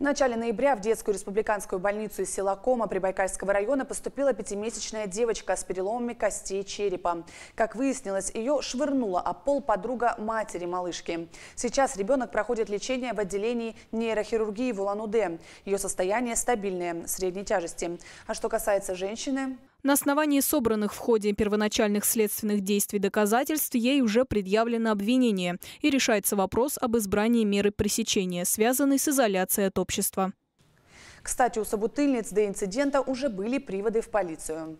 В начале ноября в детскую республиканскую больницу из села Кома Прибайкальского района поступила пятимесячная девочка с переломами костей черепа. Как выяснилось, ее швырнула о пол подруга матери малышки. Сейчас ребенок проходит лечение в отделении нейрохирургии в Улан-Удэ. Ее состояние стабильное, средней тяжести. А что касается женщины... На основании собранных в ходе первоначальных следственных действий доказательств ей уже предъявлено обвинение и решается вопрос об избрании меры пресечения, связанной с изоляцией от общества. Кстати, у собутыльниц до инцидента уже были приводы в полицию.